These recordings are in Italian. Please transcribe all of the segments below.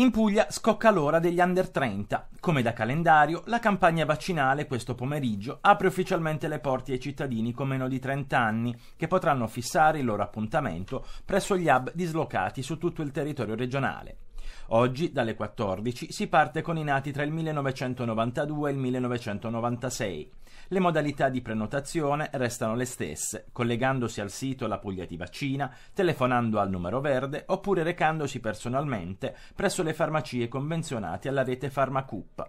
In Puglia scocca l'ora degli under 30. Come da calendario, la campagna vaccinale questo pomeriggio apre ufficialmente le porte ai cittadini con meno di 30 anni che potranno fissare il loro appuntamento presso gli hub dislocati su tutto il territorio regionale. Oggi, dalle 14, si parte con i nati tra il 1992 e il 1996. Le modalità di prenotazione restano le stesse, collegandosi al sito La Puglia ti vaccina, telefonando al numero verde oppure recandosi personalmente presso le farmacie convenzionate alla rete Farmacup.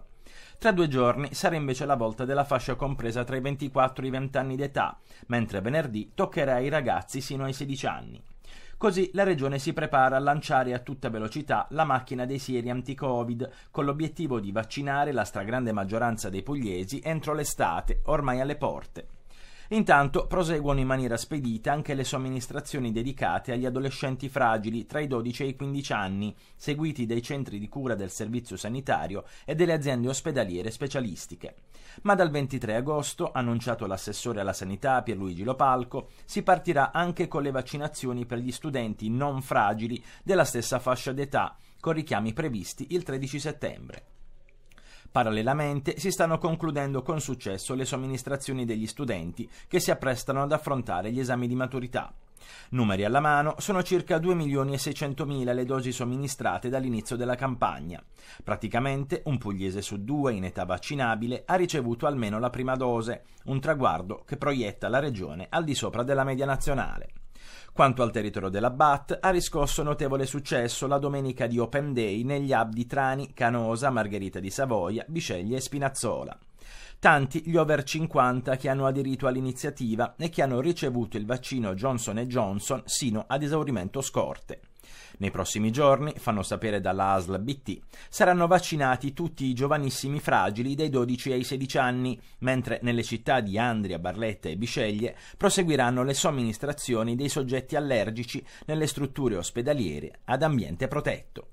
Tra due giorni sarà invece la volta della fascia compresa tra i 24 e i 20 anni d'età, mentre venerdì toccherà ai ragazzi sino ai 16 anni. Così la regione si prepara a lanciare a tutta velocità la macchina dei siri anti-Covid con l'obiettivo di vaccinare la stragrande maggioranza dei pugliesi entro l'estate, ormai alle porte. Intanto proseguono in maniera spedita anche le somministrazioni dedicate agli adolescenti fragili tra i 12 e i 15 anni, seguiti dai centri di cura del servizio sanitario e delle aziende ospedaliere specialistiche. Ma dal 23 agosto, annunciato l'assessore alla sanità Pierluigi Lopalco, si partirà anche con le vaccinazioni per gli studenti non fragili della stessa fascia d'età, con richiami previsti il 13 settembre. Parallelamente si stanno concludendo con successo le somministrazioni degli studenti che si apprestano ad affrontare gli esami di maturità. Numeri alla mano, sono circa 2 milioni e 600 mila le dosi somministrate dall'inizio della campagna. Praticamente un pugliese su due in età vaccinabile ha ricevuto almeno la prima dose, un traguardo che proietta la regione al di sopra della media nazionale. Quanto al territorio della BAT, ha riscosso notevole successo la domenica di Open Day negli hub di Trani, Canosa, Margherita di Savoia, Biceglie e Spinazzola. Tanti gli over 50 che hanno aderito all'iniziativa e che hanno ricevuto il vaccino Johnson Johnson sino ad esaurimento scorte. Nei prossimi giorni, fanno sapere dalla ASL BT, saranno vaccinati tutti i giovanissimi fragili dai 12 ai 16 anni, mentre nelle città di Andria, Barletta e Bisceglie proseguiranno le somministrazioni dei soggetti allergici nelle strutture ospedaliere ad ambiente protetto.